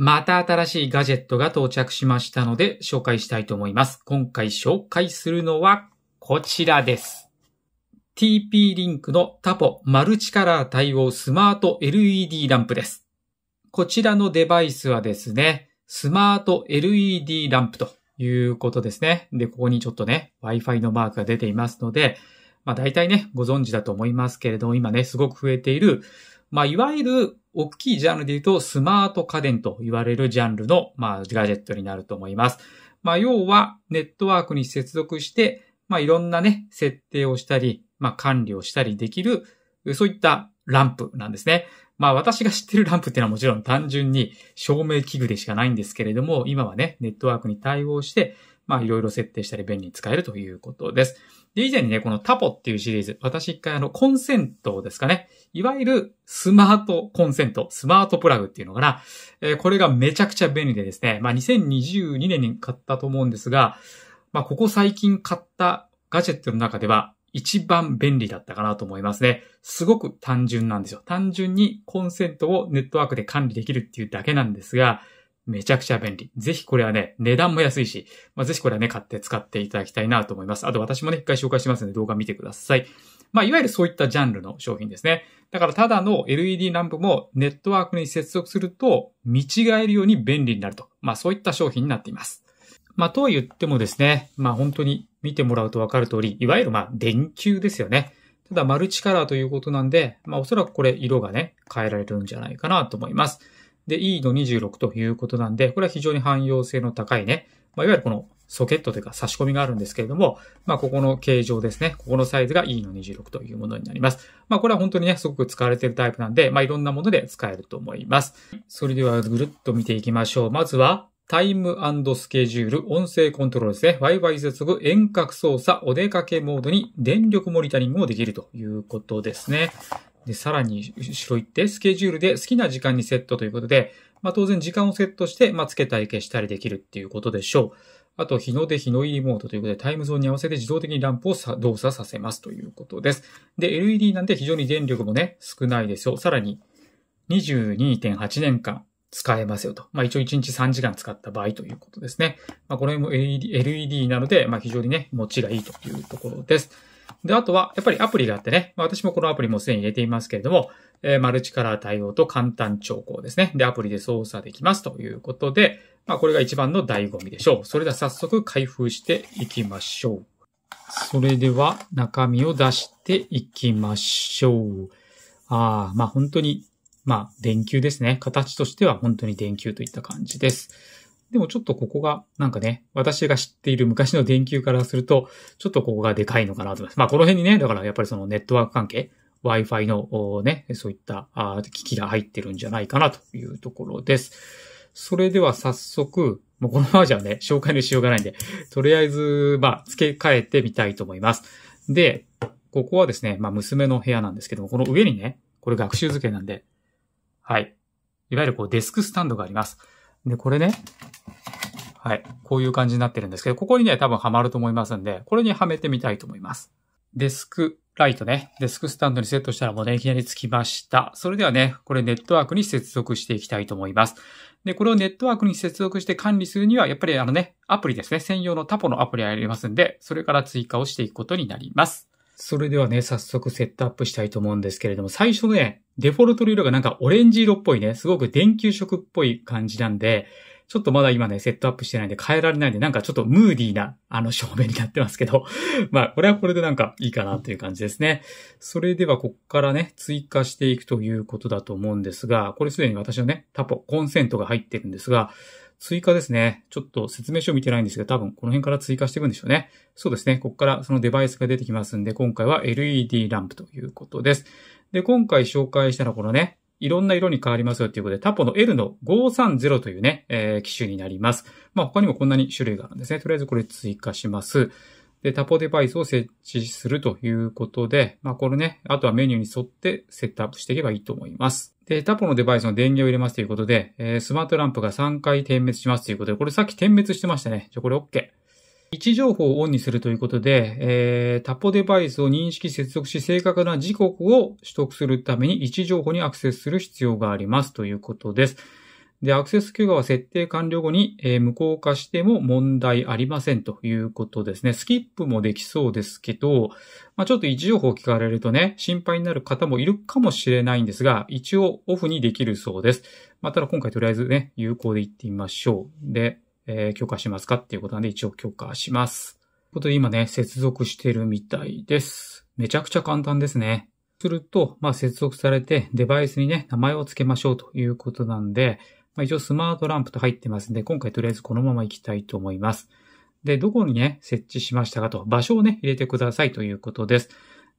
また新しいガジェットが到着しましたので紹介したいと思います。今回紹介するのはこちらです。TP リンクのタポマルチカラー対応スマート LED ランプです。こちらのデバイスはですね、スマート LED ランプということですね。で、ここにちょっとね、Wi-Fi のマークが出ていますので、まあ大体ね、ご存知だと思いますけれども、今ね、すごく増えている、まあいわゆる大きいジャンルで言うと、スマート家電と言われるジャンルの、まあ、ガジェットになると思います。まあ、要は、ネットワークに接続して、まあ、いろんなね、設定をしたり、まあ、管理をしたりできる、そういったランプなんですね。まあ私が知ってるランプっていうのはもちろん単純に照明器具でしかないんですけれども、今はね、ネットワークに対応して、まあいろいろ設定したり便利に使えるということです。で、以前にね、このタポっていうシリーズ、私一回あの、コンセントですかね。いわゆるスマートコンセント、スマートプラグっていうのかな。えー、これがめちゃくちゃ便利でですね、まあ2022年に買ったと思うんですが、まあここ最近買ったガジェットの中では、一番便利だったかなと思いますね。すごく単純なんですよ。単純にコンセントをネットワークで管理できるっていうだけなんですが、めちゃくちゃ便利。ぜひこれはね、値段も安いし、まあ、ぜひこれはね、買って使っていただきたいなと思います。あと私もね、一回紹介しますので動画見てください。まあ、いわゆるそういったジャンルの商品ですね。だからただの LED ランプもネットワークに接続すると見違えるように便利になると。まあ、そういった商品になっています。まあ、とは言ってもですね、まあ、本当に見てもらうとわかる通り、いわゆるまあ、電球ですよね。ただマルチカラーということなんで、まあ、おそらくこれ色がね、変えられるんじゃないかなと思います。で、E の26ということなんで、これは非常に汎用性の高いね、まあ、いわゆるこのソケットというか差し込みがあるんですけれども、まあ、ここの形状ですね。ここのサイズが E の26というものになります。まあ、これは本当にね、すごく使われているタイプなんで、まあ、いろんなもので使えると思います。それではぐるっと見ていきましょう。まずは、タイムスケジュール、音声コントロールですね。Wi-Fi 接続、遠隔操作、お出かけモードに電力モニタリングもできるということですね。で、さらに後ろ行って、スケジュールで好きな時間にセットということで、まあ当然時間をセットして、まあつけたり消したりできるっていうことでしょう。あと、日の出、日の入りモードということで、タイムゾーンに合わせて自動的にランプを動作させますということです。で、LED なんで非常に電力もね、少ないですよ。さらに、22.8年間使えますよと。まあ一応1日3時間使った場合ということですね。まあこの辺も LED, LED なので、まあ非常にね、持ちがいいというところです。で、あとは、やっぱりアプリがあってね、私もこのアプリもすでに入れていますけれども、えー、マルチカラー対応と簡単調光ですね。で、アプリで操作できますということで、まあ、これが一番の醍醐味でしょう。それでは早速開封していきましょう。それでは中身を出していきましょう。ああ、まあ本当に、まあ電球ですね。形としては本当に電球といった感じです。でもちょっとここが、なんかね、私が知っている昔の電球からすると、ちょっとここがでかいのかなと思います。まあこの辺にね、だからやっぱりそのネットワーク関係、Wi-Fi のね、そういった機器が入ってるんじゃないかなというところです。それでは早速、もうこのままじゃね、紹介のしようがないんで、とりあえず、まあ、付け替えてみたいと思います。で、ここはですね、まあ、娘の部屋なんですけども、この上にね、これ学習机なんで、はい。いわゆるこうデスクスタンドがあります。で、これね、はい、こういう感じになってるんですけど、ここにね、多分はまると思いますんで、これにはめてみたいと思います。デスクライトね、デスクスタンドにセットしたらもうね、いきなりつきました。それではね、これネットワークに接続していきたいと思います。で、これをネットワークに接続して管理するには、やっぱりあのね、アプリですね、専用のタポのアプリがありますんで、それから追加をしていくことになります。それではね、早速セットアップしたいと思うんですけれども、最初ね、デフォルトの色がなんかオレンジ色っぽいね、すごく電球色っぽい感じなんで、ちょっとまだ今ね、セットアップしてないんで変えられないんで、なんかちょっとムーディーな、あの、照明になってますけど、まあ、これはこれでなんかいいかなという感じですね。それでは、こっからね、追加していくということだと思うんですが、これすでに私のね、タポ、コンセントが入ってるんですが、追加ですね。ちょっと説明書を見てないんですけど、多分この辺から追加していくんでしょうね。そうですね。ここからそのデバイスが出てきますんで、今回は LED ランプということです。で、今回紹介したのはこのね、いろんな色に変わりますよということで、タポの L の530というね、えー、機種になります。まあ他にもこんなに種類があるんですね。とりあえずこれ追加します。で、タポデバイスを設置するということで、まあこれね、あとはメニューに沿ってセットアップしていけばいいと思います。で、タポのデバイスの電源を入れますということで、えー、スマートランプが3回点滅しますということで、これさっき点滅してましたね。じゃ、これ OK。位置情報をオンにするということで、えー、タポデバイスを認識接続し、正確な時刻を取得するために位置情報にアクセスする必要がありますということです。で、アクセス許可は設定完了後に、え無効化しても問題ありませんということですね。スキップもできそうですけど、まあ、ちょっと位置情報を聞かれるとね、心配になる方もいるかもしれないんですが、一応オフにできるそうです。まあ、ただ今回とりあえずね、有効でいってみましょう。で、えー、許可しますかっていうことなんで一応許可します。ということで今ね、接続してるみたいです。めちゃくちゃ簡単ですね。すると、まあ、接続されてデバイスにね、名前を付けましょうということなんで、まあ、一応スマートランプと入ってますんで、今回とりあえずこのまま行きたいと思います。で、どこにね、設置しましたかと、場所をね、入れてくださいということです。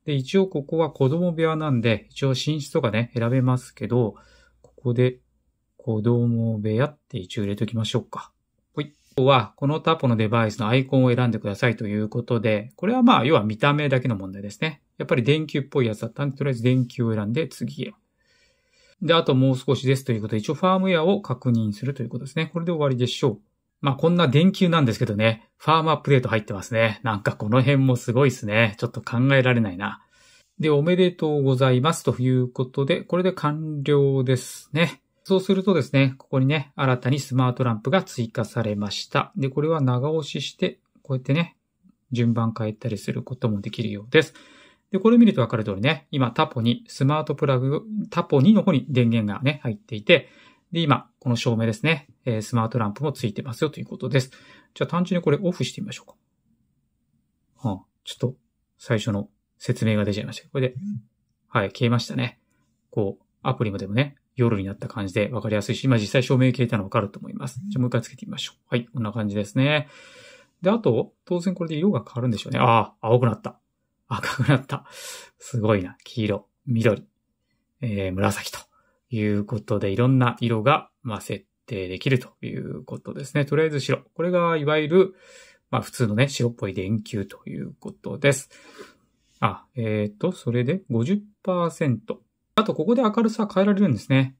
で、一応ここは子供部屋なんで、一応寝室とかね、選べますけど、ここで子供部屋って一応入れておきましょうか。ほい。ここは、このタポのデバイスのアイコンを選んでくださいということで、これはまあ、要は見た目だけの問題ですね。やっぱり電球っぽいやつだったんで、とりあえず電球を選んで次へ。で、あともう少しですということで、一応ファームウェアを確認するということですね。これで終わりでしょう。まあ、こんな電球なんですけどね、ファームアップデート入ってますね。なんかこの辺もすごいですね。ちょっと考えられないな。で、おめでとうございますということで、これで完了ですね。そうするとですね、ここにね、新たにスマートランプが追加されました。で、これは長押しして、こうやってね、順番変えたりすることもできるようです。で、これ見るとわかる通りね、今タポにスマートプラグ、タポ2の方に電源がね、入っていて、で、今、この照明ですね、えスマートランプもついてますよということです。じゃあ単純にこれオフしてみましょうか。はあ、ちょっと最初の説明が出ちゃいました。これで、はい、消えましたね。こう、アプリもでもね、夜になった感じで分かりやすいし、今実際照明消えたの分かると思います。じゃあもう一回つけてみましょう。はい、こんな感じですね。で、あと、当然これで色が変わるんでしょうね。ああ、青くなった。赤くなった。すごいな。黄色、緑、えー、紫ということで、いろんな色が、まあ、設定できるということですね。とりあえず白。これが、いわゆる、まあ、普通のね、白っぽい電球ということです。あ、えっ、ー、と、それで50%。あと、ここで明るさ変えられるんですね。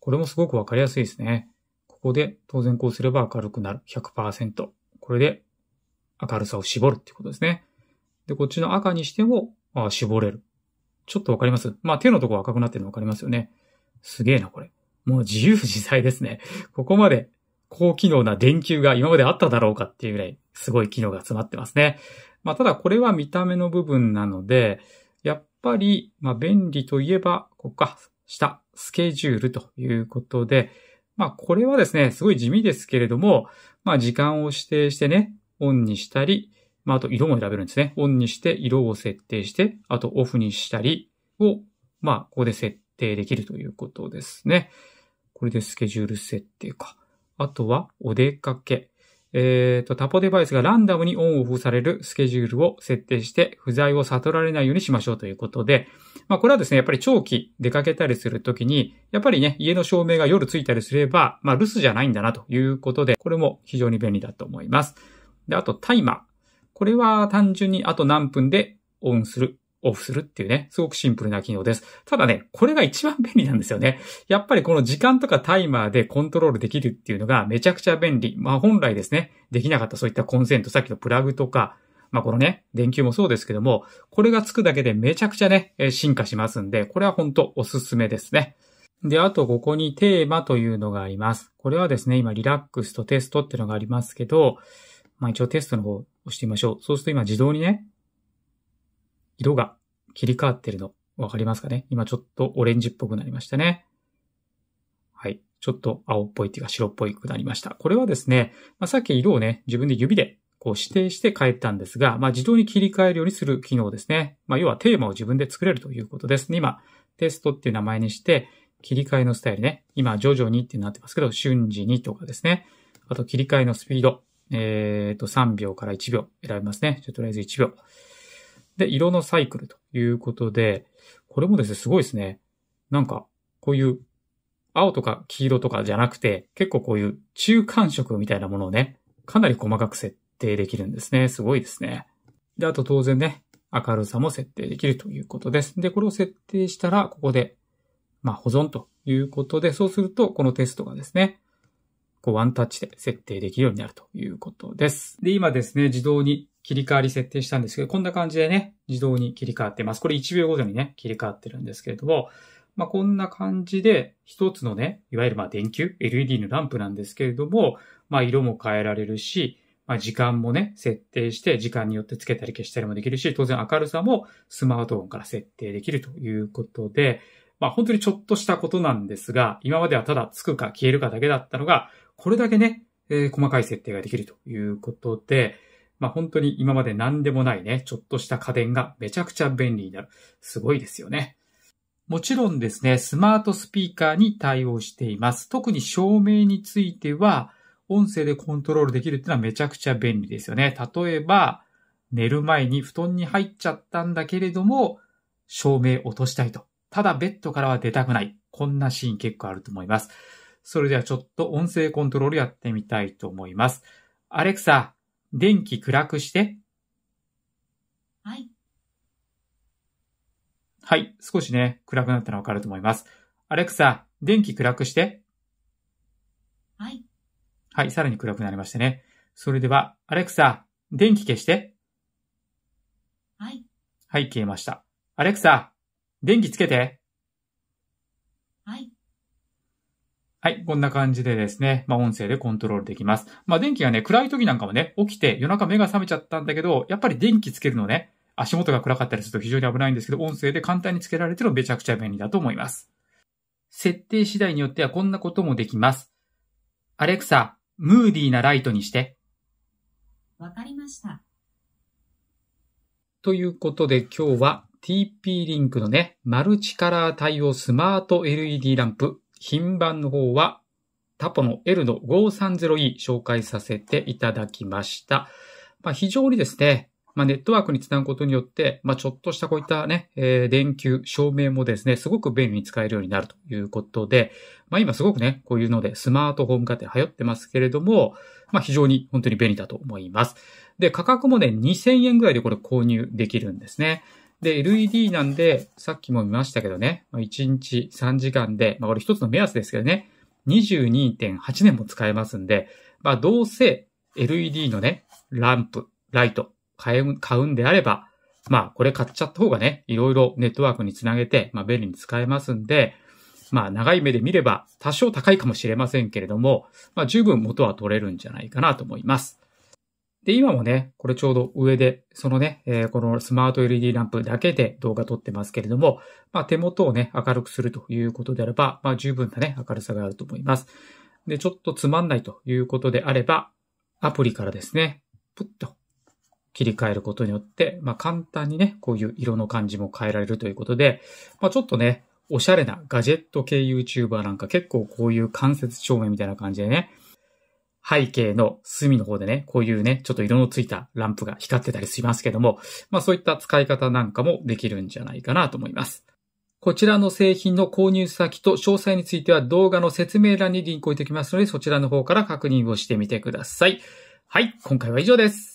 これもすごくわかりやすいですね。ここで、当然こうすれば明るくなる。100%。これで、明るさを絞るっていうことですね。で、こっちの赤にしても、あ絞れる。ちょっとわかりますまあ、手のとこ赤くなってるのわかりますよね。すげえな、これ。もう自由自在ですね。ここまで高機能な電球が今まであっただろうかっていうぐらいすごい機能が詰まってますね。まあ、ただこれは見た目の部分なので、やっぱり、まあ、便利といえば、ここか、下、スケジュールということで、まあ、これはですね、すごい地味ですけれども、まあ、時間を指定してね、オンにしたり、まあ、あと色も選べるんですね。オンにして色を設定して、あとオフにしたりを、まあ、ここで設定できるということですね。これでスケジュール設定か。あとは、お出かけ。えっ、ー、と、タポデバイスがランダムにオンオフされるスケジュールを設定して、不在を悟られないようにしましょうということで、まあこれはですね、やっぱり長期出かけたりするときに、やっぱりね、家の照明が夜ついたりすれば、まあ留守じゃないんだなということで、これも非常に便利だと思います。で、あとタイマー。これは単純にあと何分でオンする、オフするっていうね、すごくシンプルな機能です。ただね、これが一番便利なんですよね。やっぱりこの時間とかタイマーでコントロールできるっていうのがめちゃくちゃ便利。まあ本来ですね、できなかったそういったコンセント、さっきのプラグとか、まあこのね、電球もそうですけども、これがつくだけでめちゃくちゃね、進化しますんで、これは本当おすすめですね。で、あとここにテーマというのがあります。これはですね、今リラックスとテストっていうのがありますけど、まあ一応テストの方を押してみましょう。そうすると今自動にね、色が切り替わってるのわかりますかね今ちょっとオレンジっぽくなりましたね。はい。ちょっと青っぽいっていうか白っぽくなりました。これはですね、まあ、さっき色をね、自分で指でこう指定して変えたんですが、まあ、自動に切り替えるようにする機能ですね。まあ、要はテーマを自分で作れるということです。今、テストっていう名前にして、切り替えのスタイルね。今、徐々にってなってますけど、瞬時にとかですね。あと、切り替えのスピード。えっ、ー、と、3秒から1秒選びますね。じゃとりあえず1秒。で、色のサイクルということで、これもですね、すごいですね。なんか、こういう、青とか黄色とかじゃなくて、結構こういう中間色みたいなものをね、かなり細かく設定できるんですね。すごいですね。で、あと当然ね、明るさも設定できるということです。で、これを設定したら、ここで、まあ、保存ということで、そうすると、このテストがですね、こうワンタッチで設定できるようになるということです。で、今ですね、自動に切り替わり設定したんですけど、こんな感じでね、自動に切り替わってます。これ1秒ごとにね、切り替わってるんですけれども、まあ、こんな感じで、一つのね、いわゆるま電球、LED のランプなんですけれども、まあ、色も変えられるし、まあ、時間もね、設定して、時間によってつけたり消したりもできるし、当然明るさもスマートフォンから設定できるということで、まあ、本当にちょっとしたことなんですが、今まではただつくか消えるかだけだったのが、これだけね、えー、細かい設定ができるということで、まあ本当に今まで何でもないね、ちょっとした家電がめちゃくちゃ便利になる。すごいですよね。もちろんですね、スマートスピーカーに対応しています。特に照明については、音声でコントロールできるっていうのはめちゃくちゃ便利ですよね。例えば、寝る前に布団に入っちゃったんだけれども、照明落としたいと。ただベッドからは出たくない。こんなシーン結構あると思います。それではちょっと音声コントロールやってみたいと思います。アレクサ、電気暗くして。はい。はい、少しね、暗くなったのわかると思います。アレクサ、電気暗くして。はい。はい、さらに暗くなりましたね。それでは、アレクサ、電気消して。はい。はい、消えました。アレクサ、電気つけて。はい。はい。こんな感じでですね。まあ、音声でコントロールできます。まあ、電気がね、暗い時なんかもね、起きて夜中目が覚めちゃったんだけど、やっぱり電気つけるのね、足元が暗かったりすると非常に危ないんですけど、音声で簡単につけられてるのめちゃくちゃ便利だと思います。設定次第によってはこんなこともできます。アレクサ、ムーディーなライトにして。わかりました。ということで今日は TP リンクのね、マルチカラー対応スマート LED ランプ品番の方は、タポの L の 530E 紹介させていただきました。まあ、非常にですね、まあ、ネットワークにつなぐことによって、まあ、ちょっとしたこういったね、えー、電球、照明もですね、すごく便利に使えるようになるということで、まあ、今すごくね、こういうのでスマートフォン家庭流行ってますけれども、まあ、非常に本当に便利だと思います。で、価格もね、2000円ぐらいでこれ購入できるんですね。で、LED なんで、さっきも見ましたけどね、まあ、1日3時間で、まあこれ一つの目安ですけどね、22.8年も使えますんで、まあどうせ LED のね、ランプ、ライト、買う、買うんであれば、まあこれ買っちゃった方がね、いろいろネットワークにつなげて、まあ便利に使えますんで、まあ長い目で見れば多少高いかもしれませんけれども、まあ十分元は取れるんじゃないかなと思います。で、今もね、これちょうど上で、そのね、えー、このスマート LED ランプだけで動画撮ってますけれども、まあ手元をね、明るくするということであれば、まあ十分なね、明るさがあると思います。で、ちょっとつまんないということであれば、アプリからですね、プッと切り替えることによって、まあ簡単にね、こういう色の感じも変えられるということで、まあちょっとね、おしゃれなガジェット系 YouTuber なんか結構こういう間接照明みたいな感じでね、背景の隅の方でね、こういうね、ちょっと色のついたランプが光ってたりしますけども、まあそういった使い方なんかもできるんじゃないかなと思います。こちらの製品の購入先と詳細については動画の説明欄にリンクを置いておきますので、そちらの方から確認をしてみてください。はい、今回は以上です。